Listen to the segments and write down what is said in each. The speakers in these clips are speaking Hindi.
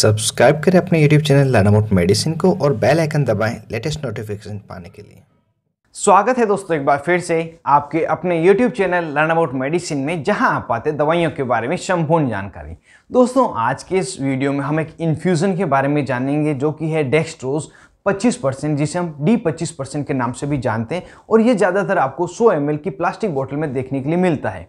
सब्सक्राइब करें अपने यूट्यूब चैनल लर्न मेडिसिन को और बेल आइकन दबाएं लेटेस्ट नोटिफिकेशन पाने के लिए स्वागत है दोस्तों एक बार फिर से आपके अपने यूट्यूब चैनल लर्न मेडिसिन में जहां आप पाते दवाइयों के बारे में संपूर्ण जानकारी दोस्तों आज के इस वीडियो में हम एक इन्फ्यूज़न के बारे में जानेंगे जो कि है डेक्सट्रोज 25 परसेंट जिसे हम डी 25 परसेंट के नाम से भी जानते हैं और ये ज़्यादातर आपको 100 एम की प्लास्टिक बोतल में देखने के लिए मिलता है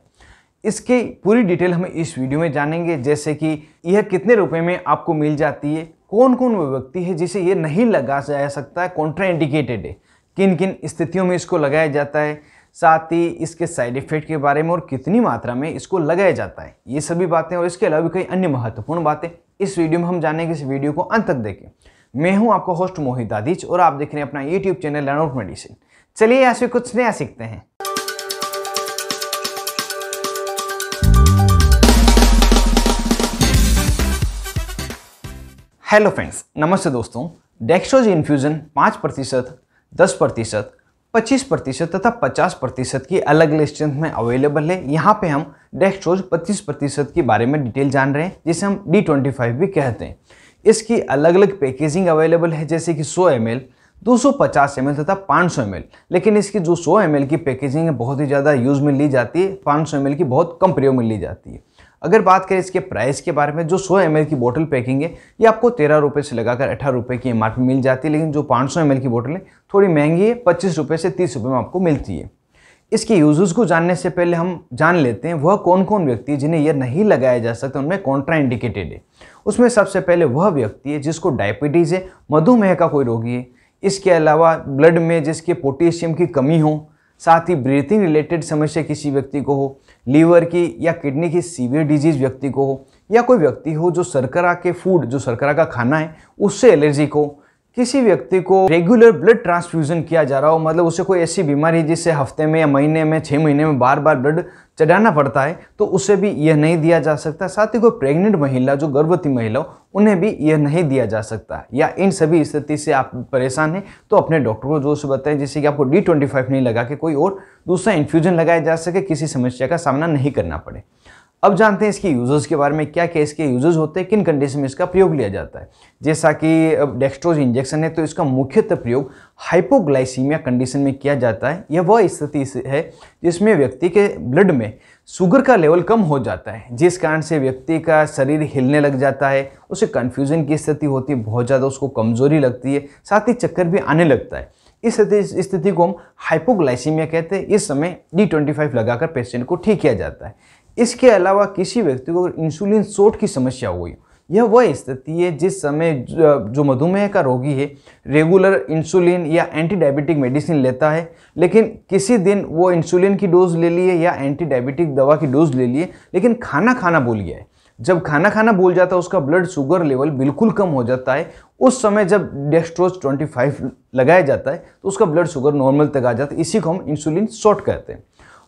इसकी पूरी डिटेल हम इस वीडियो में जानेंगे जैसे कि यह कितने रुपए में आपको मिल जाती है कौन कौन वो व्यक्ति है जिसे ये नहीं लगा जा सकता है कॉन्ट्राइंडिकेटेड है किन किन स्थितियों में इसको लगाया जाता है साथ ही इसके साइड इफेक्ट के बारे में और कितनी मात्रा में इसको लगाया जाता है ये सभी बातें और इसके अलावा भी कई अन्य महत्वपूर्ण बातें इस वीडियो में हम जानेंगे इस वीडियो को अंत तक देखें मैं हूं आपका होस्ट मोहित आदिच और आप देख रहे हैं अपना YouTube channel learn of medicine चलिए ऐसे कुछ नया सीखते हैं हेलो फ्रेंड्स नमस्ते दोस्तों डेक्सोज इन्फ्यूज़न पाँच प्रतिशत दस प्रतिशत पच्चीस प्रतिशत तथा पचास प्रतिशत की अलग अलग स्ट्रेंथ में अवेलेबल है यहाँ पे हम डेक्सोज पच्चीस प्रतिशत के बारे में डिटेल जान रहे हैं जिसे हम डी ट्वेंटी फाइव भी कहते हैं इसकी अलग अलग पैकेजिंग अवेलेबल है जैसे कि सौ एम एल दो तथा पाँच सौ लेकिन इसकी जो सौ एम की पैकेजिंग है बहुत ही ज़्यादा यूज़ में ली जाती है पाँच सौ की बहुत कम प्रयोग में ली जाती है अगर बात करें इसके प्राइस के बारे में जो सौ एम की बोतल पैकिंग है ये आपको तेरह रुपये से लगाकर अठारह रुपये की एम मिल जाती है लेकिन जो पाँच सौ की बोतल है थोड़ी महंगी है पच्चीस रुपये से तीस रुपये में आपको मिलती है इसके यूजेस को जानने से पहले हम जान लेते हैं वह कौन कौन व्यक्ति जिन्हें यह नहीं लगाया जा सकता उनमें कॉन्ट्रा इंडिकेटेड है उसमें सबसे पहले वह व्यक्ति है जिसको डायबिटीज़ है मधुमेह का कोई रोगी है इसके अलावा ब्लड में जिसके पोटेशियम की कमी हो साथ ही ब्रीथिंग रिलेटेड समस्या किसी व्यक्ति को हो लीवर की या किडनी की सीवियर डिजीज व्यक्ति को हो या कोई व्यक्ति हो जो सरकरा के फूड जो सरकरा का खाना है उससे एलर्जी को किसी व्यक्ति को रेगुलर ब्लड ट्रांसफ्यूजन किया जा रहा हो मतलब उसे कोई ऐसी बीमारी जिससे हफ्ते में या महीने में छः महीने में बार बार ब्लड चढ़ाना पड़ता है तो उसे भी यह नहीं दिया जा सकता साथ ही कोई प्रेग्नेंट महिला जो गर्भवती महिला हो उन्हें भी यह नहीं दिया जा सकता या इन सभी स्थिति से आप परेशान हैं तो अपने डॉक्टर को जोर से बताएं जिससे कि आपको डी ट्वेंटी फाइव नहीं लगा के कोई और दूसरा इन्फ्यूजन लगाया जा सके किसी समस्या का सामना नहीं करना पड़े अब जानते हैं इसके यूज़र्स के बारे में क्या क्या इसके यूज़र्स होते हैं किन कंडीशन में इसका प्रयोग लिया जाता है जैसा कि डेक्स्ट्रोज इंजेक्शन है तो इसका मुख्यतः प्रयोग हाइपोग्लाइसीमिया कंडीशन में किया जाता है यह वह स्थिति है जिसमें व्यक्ति के ब्लड में शुगर का लेवल कम हो जाता है जिस कारण से व्यक्ति का शरीर हिलने लग जाता है उसे कन्फ्यूज़न की स्थिति होती है बहुत ज़्यादा उसको कमज़ोरी लगती है साथ ही चक्कर भी आने लगता है इस स्थिति को हम हाइपोग्लाइसीमिया कहते हैं इस समय डी ट्वेंटी फाइव लगाकर पेशेंट को ठीक किया जाता है इसके अलावा किसी व्यक्ति को अगर इंसुलिन शॉर्ट की समस्या हुई यह वह स्थिति है जिस समय जो मधुमेह का रोगी है रेगुलर इंसुलिन या एंटी डायबिटिक मेडिसिन लेता है लेकिन किसी दिन वो इंसुलिन की डोज ले लिए या एंटी डायबिटिक दवा की डोज ले लिए लेकिन खाना खाना भूल गया है जब खाना खाना भूल जाता है उसका ब्लड शुगर लेवल बिल्कुल कम हो जाता है उस समय जब डेक्स्ट्रोज 25 लगाया जाता है तो उसका ब्लड शुगर नॉर्मल तक आ जाता है इसी को हम इंसुलिन शॉर्ट कहते हैं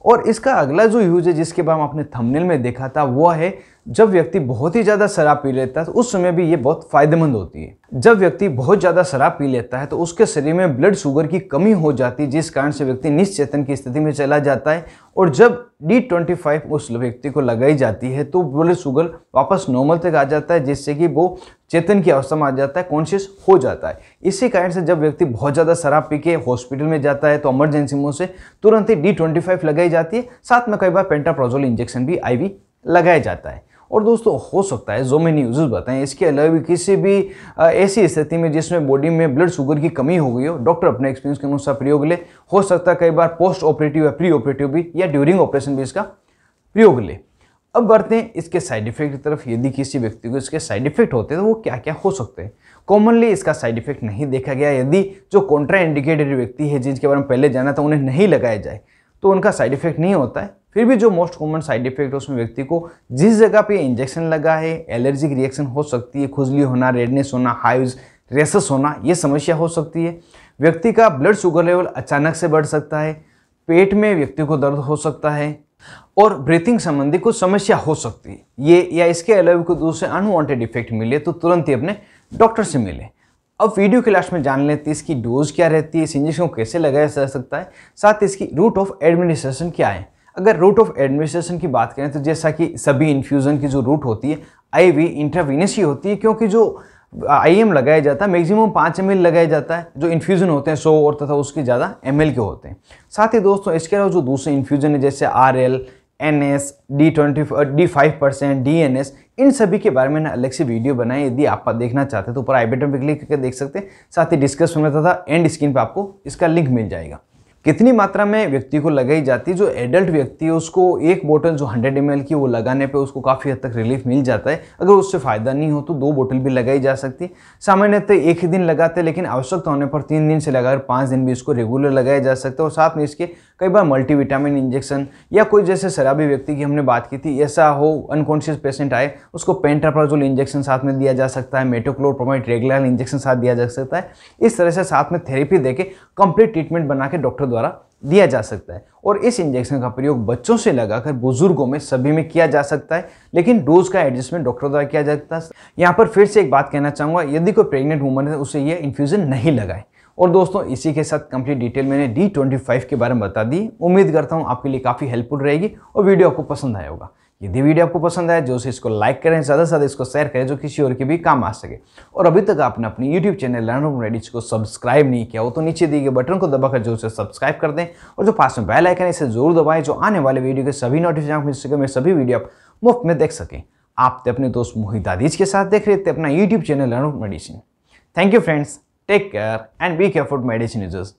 और इसका अगला जो यूज है जिसके हम आपने थंबनेल में देखा था वो है जब व्यक्ति बहुत ही ज़्यादा शराब पी लेता है तो उस समय भी ये बहुत फायदेमंद होती है जब व्यक्ति बहुत ज़्यादा शराब पी लेता है तो उसके शरीर में ब्लड शुगर की कमी हो जाती है जिस कारण से व्यक्ति निश्चेतन की स्थिति में चला जाता है और जब डी ट्वेंटी फाइव उस व्यक्ति को लगाई जाती है तो ब्लड शुगर वापस नॉर्मल तक आ जाता है जिससे कि वो चेतन की अवस्था में आ जाता है कॉन्शियस हो जाता है इसी कारण से जब व्यक्ति बहुत ज़्यादा शराब पी के हॉस्पिटल में जाता है तो इमरजेंसी में उसे तुरंत ही डी ट्वेंटी फाइव लगाई जाती है साथ में कई बार पेंटाप्रोजोल इंजेक्शन भी आई लगाया जाता है और दोस्तों हो सकता है जो मैंने यूज़ बताएं इसके अलावा भी किसी भी ऐसी स्थिति में जिसमें बॉडी में ब्लड शुगर की कमी हो गई हो डॉक्टर अपने एक्सपीरियंस के अनुसार प्रयोग ले हो सकता है कई बार पोस्ट ऑपरेटिव या प्री ऑपरेटिव भी या ड्यूरिंग ऑपरेशन भी इसका प्रयोग ले अब बढ़ते हैं इसके साइड इफेक्ट की तरफ यदि किसी व्यक्ति को इसके साइड इफेक्ट होते हैं तो वो क्या क्या हो सकते हैं कॉमनली इसका साइड इफेक्ट नहीं देखा गया यदि जो कॉन्ट्रा इंडिकेटेड व्यक्ति है जिनके बारे में पहले जाना था उन्हें नहीं लगाया जाए तो उनका साइड इफेक्ट नहीं होता है फिर भी जो मोस्ट कॉमन साइड इफेक्ट है उसमें व्यक्ति को जिस जगह पे इंजेक्शन लगा है एलर्जिक रिएक्शन हो सकती है खुजली होना रेडनेस होना हाइव्स रेसस होना ये समस्या हो सकती है व्यक्ति का ब्लड शुगर लेवल अचानक से बढ़ सकता है पेट में व्यक्ति को दर्द हो सकता है और ब्रीथिंग संबंधी कुछ समस्या हो सकती है ये या इसके अलावा कोई दूसरे अनवांटेड इफेक्ट मिले तो तुरंत ही अपने डॉक्टर से मिले अब वीडियो के लास्ट में जान लेते हैं इसकी डोज क्या रहती है इस इंजेक्शन को कैसे लगाया जा सकता है साथ ही इसकी रूट ऑफ एडमिनिस्ट्रेशन क्या है अगर रूट ऑफ एडमिनिस्ट्रेशन की बात करें तो जैसा कि सभी इन्फ्यूज़न की जो रूट होती है आई वी इंटरवीनस ही होती है क्योंकि जो आई एम लगाया जाता है मैक्सिमम पाँच एम एल लगाया जाता है जो इन्फ्यूज़न होते हैं सौ और तथा उसके ज़्यादा एम एल के होते हैं साथ ही दोस्तों इसके अलावा जो दूसरे इन्फ्यूज़न है जैसे R L N S D twenty D five percent D N S इन सभी के बारे में मैंने अलग से वीडियो बनाए यदि आप देखना चाहते हैं तो ऊपर आई बटन पर क्लिक करके देख सकते हैं साथ ही डिस्कस होना था एंड स्क्रीन पर आपको इसका लिंक मिल जाएगा कितनी मात्रा में व्यक्ति को लगाई जाती है जो एडल्ट व्यक्ति है उसको एक बोतल जो 100 एम की वो लगाने पे उसको काफ़ी हद तक रिलीफ मिल जाता है अगर उससे फ़ायदा नहीं हो तो दो बोतल भी लगाई जा सकती है सामान्यतः एक ही दिन लगाते हैं लेकिन आवश्यकता तो होने पर तीन दिन से लगाकर पाँच दिन भी इसको रेगुलर लगाया जा सकता है और साथ में इसके कई बार मल्टीविटामिन इंजेक्शन या कोई जैसे शराबी व्यक्ति की हमने बात की थी ऐसा हो अनकॉन्शियस पेशेंट आए उसको पेंटाप्राजोल इंजेक्शन साथ में दिया जा सकता है मेटोक्लोर प्रोमाइट रेगुलर इंजेक्शन साथ दिया जा सकता है इस तरह से साथ में थेरेपी दे कंप्लीट ट्रीटमेंट बना के डॉक्टर द्वारा दिया जा सकता है और इस इंजेक्शन का प्रयोग बच्चों से लगाकर बुजुर्गों में सभी में किया जा सकता है लेकिन डोज का एडजस्टमेंट डॉक्टर द्वारा किया जाता है यहाँ पर फिर से एक बात कहना चाहूँगा यदि कोई प्रेग्नेंट वुमन है उसे यह इन्फ्यूज़न नहीं लगाए और दोस्तों इसी के साथ कंप्लीट डिटेल मैंने डी के बारे में बता दी उम्मीद करता हूँ आपके लिए काफ़ी हेल्पफुल रहेगी और वीडियो आपको पसंद आया होगा यदि वीडियो आपको पसंद आए जो से इसको लाइक करें ज़्यादा से ज़्यादा इसको शेयर करें जो किसी और के भी काम आ सके और अभी तक आपने अपनी यूट्यूब चैनल लर्न रेडिज को सब्सक्राइब नहीं किया हो तो नीचे दिए गए बटन को दबाकर जो से सब्सक्राइब कर दें और जो पास में बेल आइकन है इसे जरूर दबाएं जो आने वाले वीडियो के सभी नोटिफिकेशन मिल सके मेरे सभी वीडियो आप मुफ्त में देख सकें आप तो अपने दोस्त मोहित दादीज के साथ देख रहे थे अपना YouTube channel learn medicine thank you friends take care and be careful medicine users